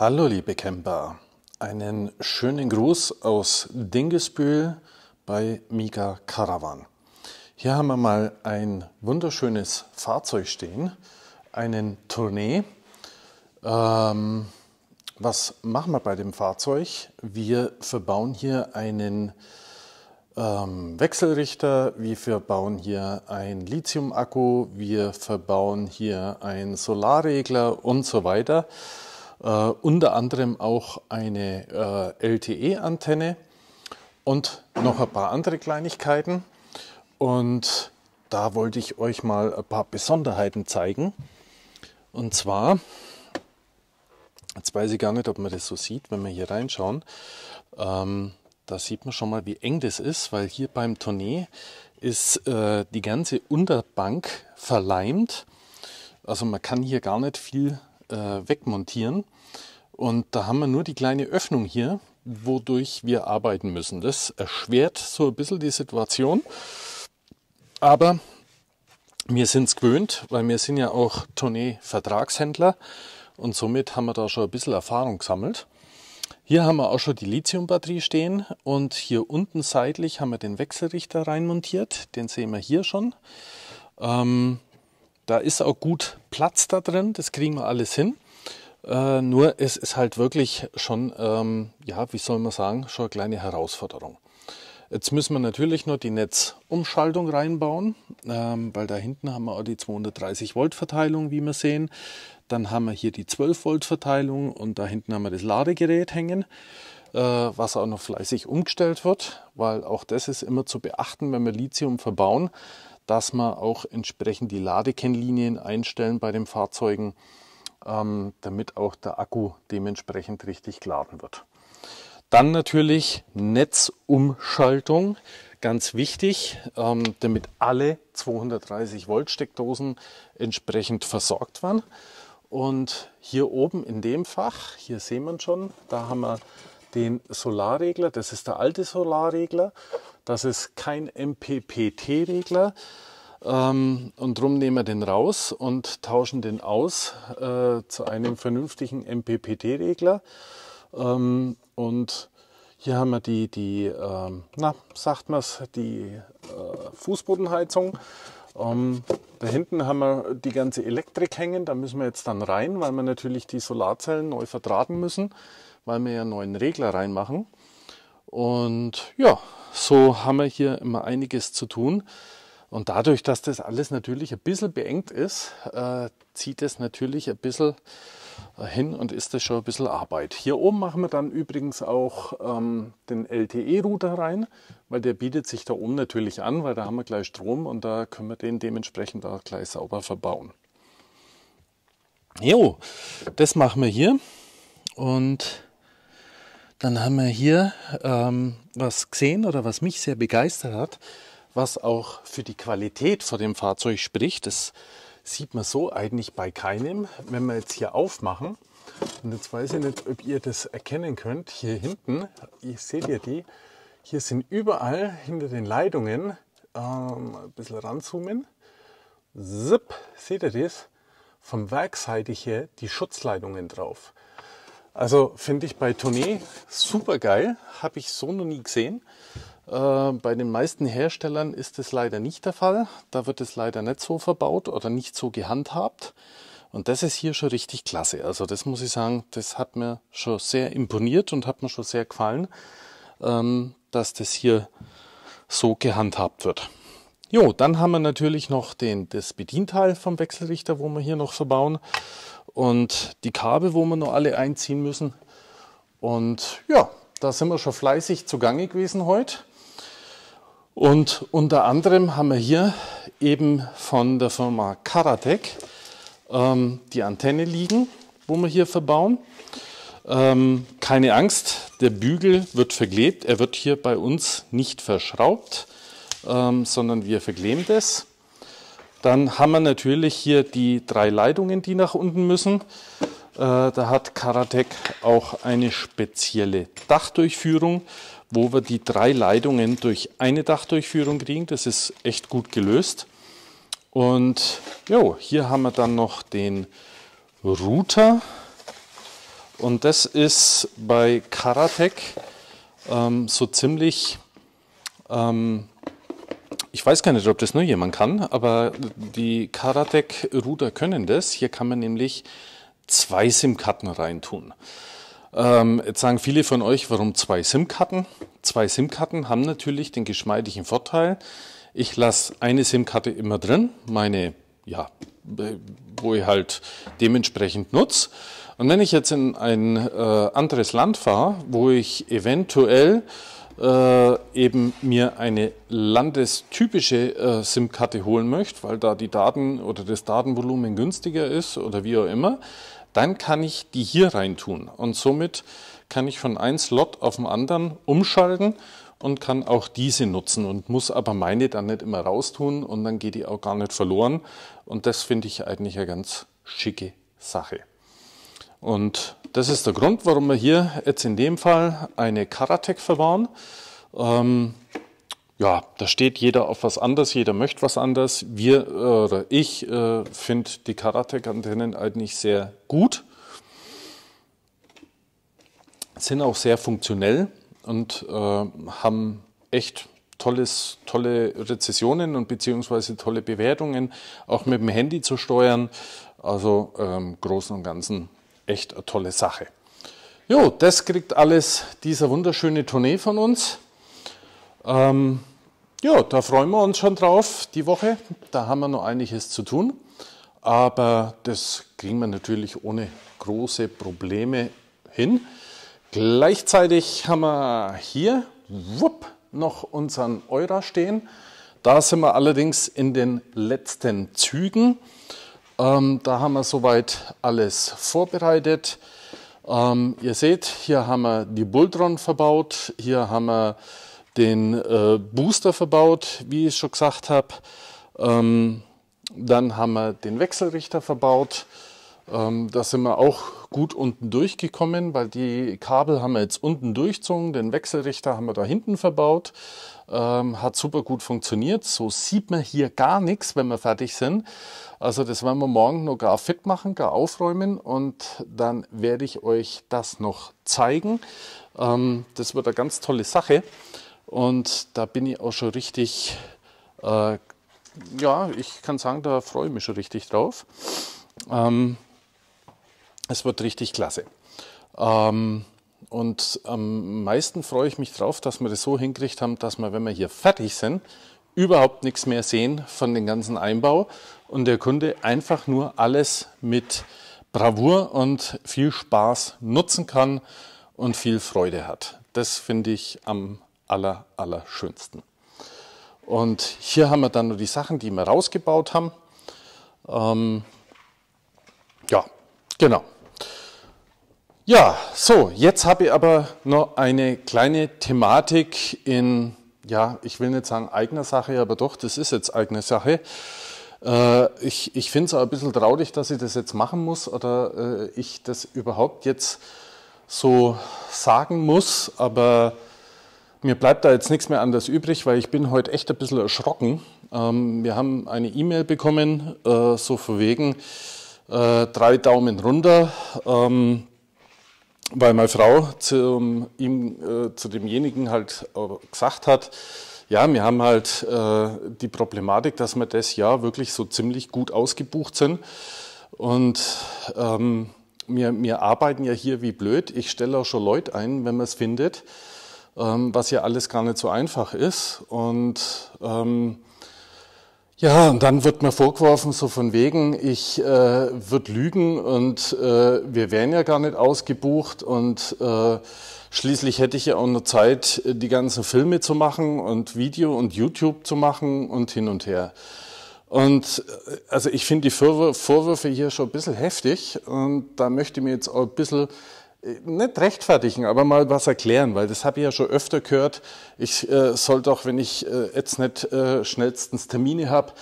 Hallo liebe Camper, einen schönen Gruß aus Dingesbühl bei Mika Caravan. Hier haben wir mal ein wunderschönes Fahrzeug stehen, einen Tournee. Ähm, was machen wir bei dem Fahrzeug? Wir verbauen hier einen ähm, Wechselrichter, wir verbauen hier einen Lithium-Akku, wir verbauen hier einen Solarregler und so weiter äh, unter anderem auch eine äh, LTE-Antenne und noch ein paar andere Kleinigkeiten. Und da wollte ich euch mal ein paar Besonderheiten zeigen. Und zwar, jetzt weiß ich gar nicht, ob man das so sieht, wenn wir hier reinschauen. Ähm, da sieht man schon mal, wie eng das ist, weil hier beim Tournee ist äh, die ganze Unterbank verleimt. Also man kann hier gar nicht viel äh, wegmontieren. Und da haben wir nur die kleine Öffnung hier, wodurch wir arbeiten müssen. Das erschwert so ein bisschen die Situation. Aber wir sind es gewöhnt, weil wir sind ja auch Tournee-Vertragshändler und somit haben wir da schon ein bisschen Erfahrung gesammelt. Hier haben wir auch schon die Lithiumbatterie stehen und hier unten seitlich haben wir den Wechselrichter reinmontiert. Den sehen wir hier schon. Ähm, da ist auch gut Platz da drin, das kriegen wir alles hin. Äh, nur es ist halt wirklich schon, ähm, ja, wie soll man sagen, schon eine kleine Herausforderung. Jetzt müssen wir natürlich noch die Netzumschaltung reinbauen, ähm, weil da hinten haben wir auch die 230 Volt Verteilung, wie wir sehen. Dann haben wir hier die 12 Volt Verteilung und da hinten haben wir das Ladegerät hängen, äh, was auch noch fleißig umgestellt wird, weil auch das ist immer zu beachten, wenn wir Lithium verbauen dass man auch entsprechend die Ladekennlinien einstellen bei den Fahrzeugen, ähm, damit auch der Akku dementsprechend richtig geladen wird. Dann natürlich Netzumschaltung, ganz wichtig, ähm, damit alle 230 Volt Steckdosen entsprechend versorgt waren. Und hier oben in dem Fach, hier sehen wir schon, da haben wir den Solarregler. Das ist der alte Solarregler. Das ist kein MPPT-Regler. Ähm, und drum nehmen wir den raus und tauschen den aus äh, zu einem vernünftigen MPPT-Regler. Ähm, und hier haben wir die, die ähm, na, sagt man's, die äh, Fußbodenheizung. Um, da hinten haben wir die ganze Elektrik hängen, da müssen wir jetzt dann rein, weil wir natürlich die Solarzellen neu verdrahten müssen weil wir ja einen neuen Regler reinmachen. Und ja, so haben wir hier immer einiges zu tun. Und dadurch, dass das alles natürlich ein bisschen beengt ist, äh, zieht es natürlich ein bisschen äh, hin und ist das schon ein bisschen Arbeit. Hier oben machen wir dann übrigens auch ähm, den LTE-Router rein, weil der bietet sich da oben natürlich an, weil da haben wir gleich Strom und da können wir den dementsprechend auch gleich sauber verbauen. Jo, das machen wir hier und dann haben wir hier ähm, was gesehen oder was mich sehr begeistert hat, was auch für die Qualität von dem Fahrzeug spricht. Das sieht man so eigentlich bei keinem. Wenn wir jetzt hier aufmachen, und jetzt weiß ich nicht, ob ihr das erkennen könnt, hier hinten, ihr seht ihr die, hier sind überall hinter den Leitungen, ähm, ein bisschen ranzoomen, zip, seht ihr das, vom Werkseite hier die Schutzleitungen drauf. Also finde ich bei Tournee super geil, habe ich so noch nie gesehen. Äh, bei den meisten Herstellern ist das leider nicht der Fall. Da wird es leider nicht so verbaut oder nicht so gehandhabt. Und das ist hier schon richtig klasse. Also das muss ich sagen, das hat mir schon sehr imponiert und hat mir schon sehr gefallen, ähm, dass das hier so gehandhabt wird. Jo, dann haben wir natürlich noch den, das Bedienteil vom Wechselrichter, wo wir hier noch verbauen und die Kabel, wo wir noch alle einziehen müssen. Und ja, da sind wir schon fleißig zugange gewesen heute. Und unter anderem haben wir hier eben von der Firma Karatec ähm, die Antenne liegen, wo wir hier verbauen. Ähm, keine Angst, der Bügel wird verklebt. Er wird hier bei uns nicht verschraubt, ähm, sondern wir verkleben das. Dann haben wir natürlich hier die drei Leitungen, die nach unten müssen. Äh, da hat Karatec auch eine spezielle Dachdurchführung, wo wir die drei Leitungen durch eine Dachdurchführung kriegen. Das ist echt gut gelöst. Und jo, hier haben wir dann noch den Router. Und das ist bei Karatec ähm, so ziemlich ähm, ich weiß gar nicht, ob das nur jemand kann, aber die Karatec-Router können das. Hier kann man nämlich zwei SIM-Karten reintun. Ähm, jetzt sagen viele von euch, warum zwei SIM-Karten? Zwei SIM-Karten haben natürlich den geschmeidigen Vorteil. Ich lasse eine SIM-Karte immer drin, meine, ja, äh, wo ich halt dementsprechend nutze. Und wenn ich jetzt in ein äh, anderes Land fahre, wo ich eventuell äh, eben mir eine landestypische äh, SIM-Karte holen möchte, weil da die Daten oder das Datenvolumen günstiger ist oder wie auch immer, dann kann ich die hier rein tun und somit kann ich von einem Slot auf den anderen umschalten und kann auch diese nutzen und muss aber meine dann nicht immer raustun und dann geht die auch gar nicht verloren und das finde ich eigentlich eine ganz schicke Sache. Und das ist der Grund, warum wir hier jetzt in dem Fall eine Karatec verwahren. Ähm, ja, da steht jeder auf was anderes, jeder möchte was anderes. Wir äh, oder ich äh, finde die karatec antennen eigentlich sehr gut, sind auch sehr funktionell und äh, haben echt tolles, tolle Rezessionen und beziehungsweise tolle Bewertungen, auch mit dem Handy zu steuern. Also im ähm, Großen und Ganzen echt eine tolle Sache. Jo, das kriegt alles dieser wunderschöne Tournee von uns. Ähm, ja, da freuen wir uns schon drauf die Woche. Da haben wir noch einiges zu tun. Aber das kriegen wir natürlich ohne große Probleme hin. Gleichzeitig haben wir hier wupp, noch unseren Eura stehen. Da sind wir allerdings in den letzten Zügen. Ähm, da haben wir soweit alles vorbereitet. Ähm, ihr seht, hier haben wir die Bultron verbaut, hier haben wir den äh, Booster verbaut, wie ich schon gesagt habe. Ähm, dann haben wir den Wechselrichter verbaut. Ähm, da sind wir auch gut unten durchgekommen, weil die Kabel haben wir jetzt unten durchzogen. Den Wechselrichter haben wir da hinten verbaut. Ähm, hat super gut funktioniert. So sieht man hier gar nichts, wenn wir fertig sind. Also das werden wir morgen noch gar fit machen, gar aufräumen und dann werde ich euch das noch zeigen. Ähm, das wird eine ganz tolle Sache und da bin ich auch schon richtig, äh, ja, ich kann sagen, da freue ich mich schon richtig drauf. Ähm, es wird richtig klasse. Ähm, und am meisten freue ich mich drauf, dass wir das so hingekriegt haben, dass wir, wenn wir hier fertig sind, überhaupt nichts mehr sehen von dem ganzen Einbau und der Kunde einfach nur alles mit Bravour und viel Spaß nutzen kann und viel Freude hat. Das finde ich am aller, aller schönsten. Und hier haben wir dann nur die Sachen, die wir rausgebaut haben. Ähm, ja, genau. Ja, so, jetzt habe ich aber noch eine kleine Thematik in ja, ich will nicht sagen eigener Sache, aber doch, das ist jetzt eigene Sache. Äh, ich ich finde es auch ein bisschen traurig, dass ich das jetzt machen muss oder äh, ich das überhaupt jetzt so sagen muss, aber mir bleibt da jetzt nichts mehr anders übrig, weil ich bin heute echt ein bisschen erschrocken. Ähm, wir haben eine E-Mail bekommen, äh, so verwegen, wegen äh, drei Daumen runter. Ähm, weil meine Frau zu ähm, ihm, äh, zu demjenigen halt äh, gesagt hat, ja, wir haben halt äh, die Problematik, dass wir das Jahr wirklich so ziemlich gut ausgebucht sind. Und ähm, wir, wir arbeiten ja hier wie blöd. Ich stelle auch schon Leute ein, wenn man es findet, ähm, was ja alles gar nicht so einfach ist. Und ähm, ja, und dann wird mir vorgeworfen, so von wegen, ich äh, würde lügen und äh, wir wären ja gar nicht ausgebucht und äh, schließlich hätte ich ja auch noch Zeit, die ganzen Filme zu machen und Video und YouTube zu machen und hin und her. Und äh, also ich finde die Vorwürfe hier schon ein bisschen heftig und da möchte ich mir jetzt auch ein bisschen äh, nicht rechtfertigen, aber mal was erklären, weil das habe ich ja schon öfter gehört. Ich äh, soll doch, wenn ich äh, jetzt nicht äh, schnellstens Termine habe,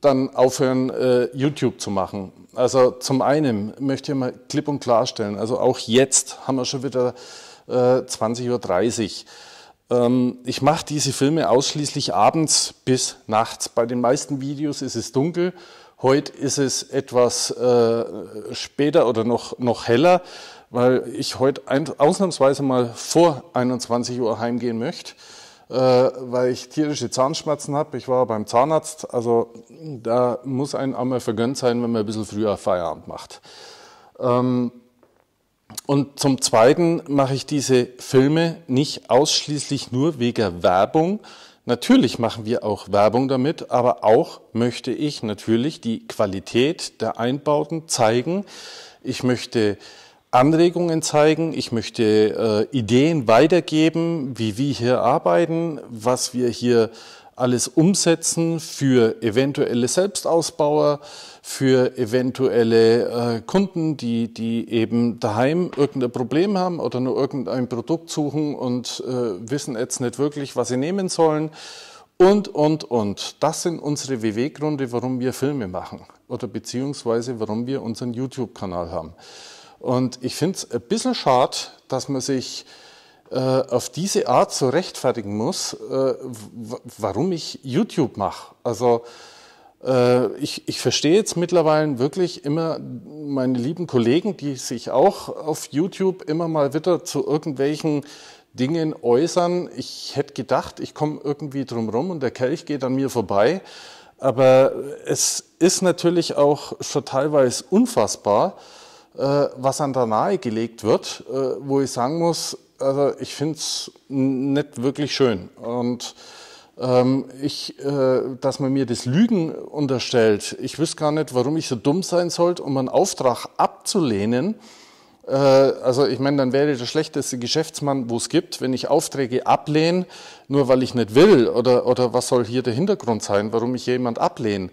dann aufhören, äh, YouTube zu machen. Also zum einen möchte ich mal klipp und klarstellen, also auch jetzt haben wir schon wieder äh, 20.30 Uhr. Ähm, ich mache diese Filme ausschließlich abends bis nachts. Bei den meisten Videos ist es dunkel. Heute ist es etwas äh, später oder noch, noch heller weil ich heute ausnahmsweise mal vor 21 Uhr heimgehen möchte, äh, weil ich tierische Zahnschmerzen habe. Ich war beim Zahnarzt, also da muss ein einmal vergönnt sein, wenn man ein bisschen früher Feierabend macht. Ähm, und zum Zweiten mache ich diese Filme nicht ausschließlich nur wegen Werbung. Natürlich machen wir auch Werbung damit, aber auch möchte ich natürlich die Qualität der Einbauten zeigen. Ich möchte Anregungen zeigen, ich möchte äh, Ideen weitergeben, wie wir hier arbeiten, was wir hier alles umsetzen für eventuelle Selbstausbauer, für eventuelle äh, Kunden, die, die eben daheim irgendein Problem haben oder nur irgendein Produkt suchen und äh, wissen jetzt nicht wirklich, was sie nehmen sollen. Und, und, und. Das sind unsere WW-Gründe, warum wir Filme machen oder beziehungsweise warum wir unseren YouTube-Kanal haben. Und ich finde es ein bisschen schade, dass man sich äh, auf diese Art so rechtfertigen muss, äh, warum ich YouTube mache. Also äh, ich, ich verstehe jetzt mittlerweile wirklich immer meine lieben Kollegen, die sich auch auf YouTube immer mal wieder zu irgendwelchen Dingen äußern. Ich hätte gedacht, ich komme irgendwie drum rum und der Kelch geht an mir vorbei. Aber es ist natürlich auch schon teilweise unfassbar, äh, was an der Nahe gelegt wird, äh, wo ich sagen muss, also ich finde es nicht wirklich schön. Und ähm, ich, äh, dass man mir das Lügen unterstellt, ich wüsste gar nicht, warum ich so dumm sein sollte, um einen Auftrag abzulehnen. Äh, also ich meine, dann wäre ich der schlechteste Geschäftsmann, wo es gibt, wenn ich Aufträge ablehne, nur weil ich nicht will. Oder, oder was soll hier der Hintergrund sein, warum ich jemand ablehne?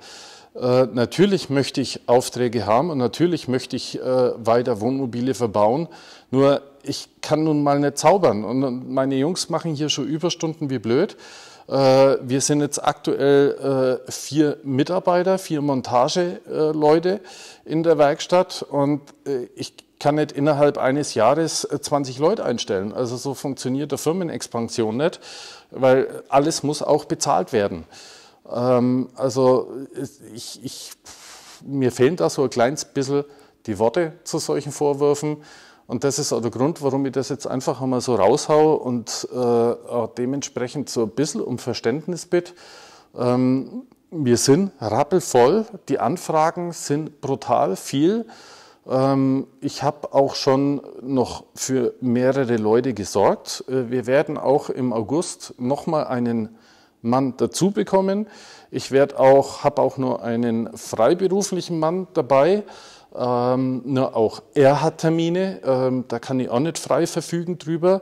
Äh, natürlich möchte ich Aufträge haben und natürlich möchte ich äh, weiter Wohnmobile verbauen. Nur ich kann nun mal nicht zaubern und meine Jungs machen hier schon Überstunden wie blöd. Äh, wir sind jetzt aktuell äh, vier Mitarbeiter, vier Montageleute äh, in der Werkstatt und ich kann nicht innerhalb eines Jahres 20 Leute einstellen. Also so funktioniert der Firmenexpansion nicht, weil alles muss auch bezahlt werden. Ähm, also ich, ich, mir fehlen da so ein kleines bisschen die Worte zu solchen Vorwürfen. Und das ist auch der Grund, warum ich das jetzt einfach einmal so raushaue und äh, auch dementsprechend so ein bisschen um Verständnis bitte. Ähm, wir sind rappelvoll, die Anfragen sind brutal viel. Ähm, ich habe auch schon noch für mehrere Leute gesorgt. Äh, wir werden auch im August nochmal einen Mann dazu bekommen. Ich werde auch, habe auch nur einen freiberuflichen Mann dabei. Ähm, nur auch er hat Termine, ähm, da kann ich auch nicht frei verfügen drüber.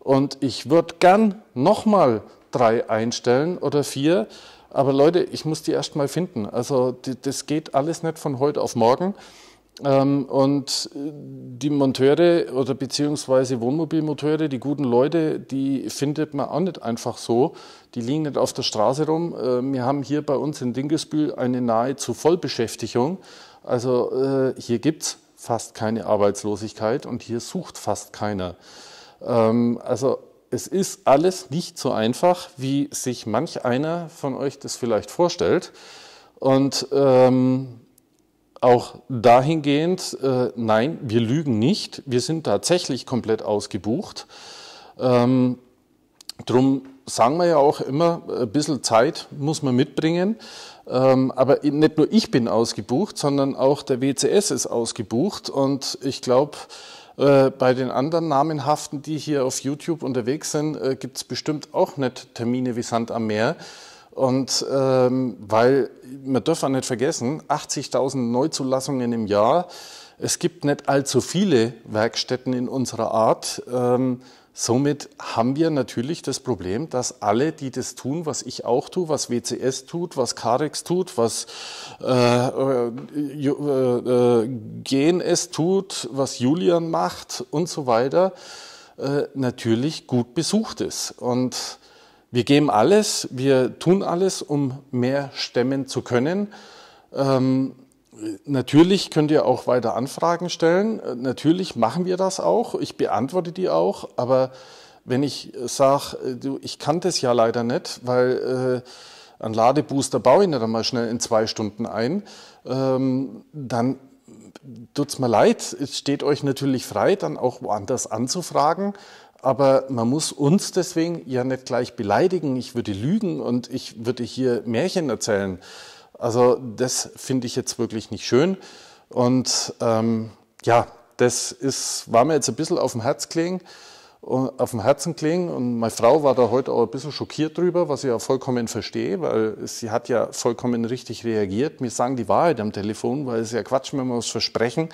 Und ich würde gern nochmal drei einstellen oder vier. Aber Leute, ich muss die erst mal finden. Also die, das geht alles nicht von heute auf morgen. Ähm, und die Monteure oder beziehungsweise Wohnmobilmonteure, die guten Leute, die findet man auch nicht einfach so. Die liegen nicht auf der Straße rum. Äh, wir haben hier bei uns in Dingelsbühl eine nahezu Vollbeschäftigung. Also äh, hier gibt es fast keine Arbeitslosigkeit und hier sucht fast keiner. Ähm, also es ist alles nicht so einfach, wie sich manch einer von euch das vielleicht vorstellt. Und ähm, auch dahingehend, äh, nein, wir lügen nicht, wir sind tatsächlich komplett ausgebucht. Ähm, drum sagen wir ja auch immer, äh, ein bisschen Zeit muss man mitbringen. Ähm, aber nicht nur ich bin ausgebucht, sondern auch der WCS ist ausgebucht. Und ich glaube, äh, bei den anderen namenhaften, die hier auf YouTube unterwegs sind, äh, gibt es bestimmt auch nicht Termine wie Sand am Meer. Und ähm, weil, man darf auch nicht vergessen, 80.000 Neuzulassungen im Jahr, es gibt nicht allzu viele Werkstätten in unserer Art. Ähm, somit haben wir natürlich das Problem, dass alle, die das tun, was ich auch tue, was WCS tut, was Carex tut, was äh, äh, äh, äh GNS tut, was Julian macht und so weiter, äh, natürlich gut besucht ist. Und wir geben alles, wir tun alles, um mehr stemmen zu können. Ähm, natürlich könnt ihr auch weiter Anfragen stellen. Äh, natürlich machen wir das auch. Ich beantworte die auch. Aber wenn ich sage, äh, ich kann das ja leider nicht, weil äh, einen Ladebooster baue ich nicht einmal schnell in zwei Stunden ein, ähm, dann es mir leid. Es steht euch natürlich frei, dann auch woanders anzufragen aber man muss uns deswegen ja nicht gleich beleidigen. Ich würde lügen und ich würde hier Märchen erzählen. Also das finde ich jetzt wirklich nicht schön. Und ähm, ja, das ist, war mir jetzt ein bisschen auf dem Herz klingen, auf dem Herzen klingen. Und meine Frau war da heute auch ein bisschen schockiert drüber, was ich ja vollkommen verstehe, weil sie hat ja vollkommen richtig reagiert. Wir sagen die Wahrheit am Telefon, weil es ja Quatsch, wenn wir uns versprechen.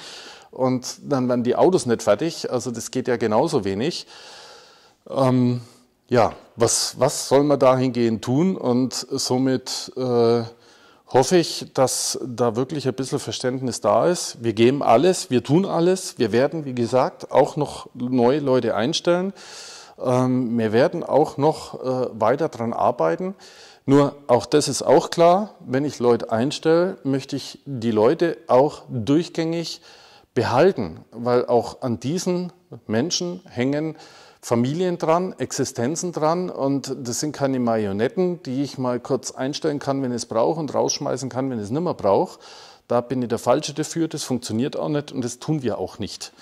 Und dann werden die Autos nicht fertig. Also das geht ja genauso wenig. Ähm, ja, was, was soll man dahingehend tun? Und somit äh, hoffe ich, dass da wirklich ein bisschen Verständnis da ist. Wir geben alles, wir tun alles. Wir werden, wie gesagt, auch noch neue Leute einstellen. Ähm, wir werden auch noch äh, weiter daran arbeiten. Nur auch das ist auch klar, wenn ich Leute einstelle, möchte ich die Leute auch durchgängig behalten, weil auch an diesen Menschen hängen Familien dran, Existenzen dran und das sind keine Marionetten, die ich mal kurz einstellen kann, wenn ich es brauche und rausschmeißen kann, wenn ich es nicht mehr brauche. Da bin ich der Falsche dafür, das funktioniert auch nicht und das tun wir auch nicht.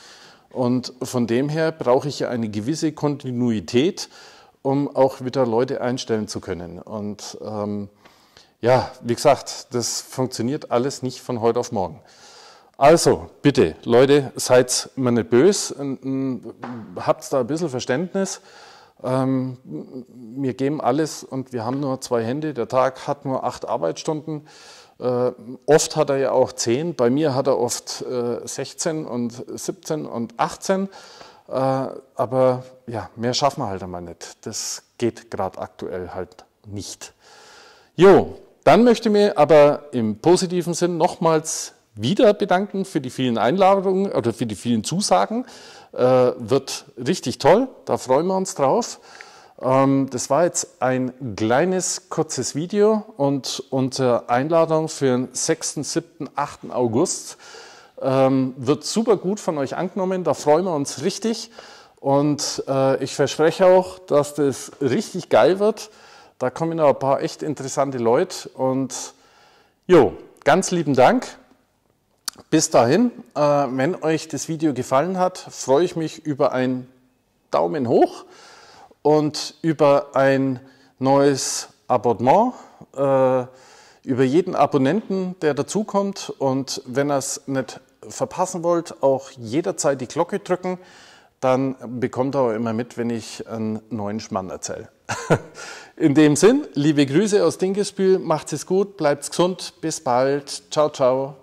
Und von dem her brauche ich ja eine gewisse Kontinuität, um auch wieder Leute einstellen zu können. Und ähm, ja, wie gesagt, das funktioniert alles nicht von heute auf morgen. Also, bitte, Leute, seid mir nicht böse, habt da ein bisschen Verständnis. Ähm, wir geben alles und wir haben nur zwei Hände. Der Tag hat nur acht Arbeitsstunden. Äh, oft hat er ja auch zehn. Bei mir hat er oft äh, 16 und 17 und 18. Äh, aber ja, mehr schaffen wir halt einmal nicht. Das geht gerade aktuell halt nicht. Jo, dann möchte mir aber im positiven Sinn nochmals wieder bedanken für die vielen Einladungen oder für die vielen Zusagen. Äh, wird richtig toll, da freuen wir uns drauf. Ähm, das war jetzt ein kleines, kurzes Video und unsere Einladung für den 6., 7., 8. August ähm, wird super gut von euch angenommen, da freuen wir uns richtig. Und äh, ich verspreche auch, dass das richtig geil wird. Da kommen noch ein paar echt interessante Leute und jo, ganz lieben Dank. Bis dahin, äh, wenn euch das Video gefallen hat, freue ich mich über einen Daumen hoch und über ein neues Abonnement, äh, über jeden Abonnenten, der dazukommt. Und wenn ihr es nicht verpassen wollt, auch jederzeit die Glocke drücken. Dann bekommt ihr auch immer mit, wenn ich einen neuen Schmann erzähle. In dem Sinn, liebe Grüße aus Dingesbühl, macht es gut, bleibt gesund, bis bald, ciao, ciao.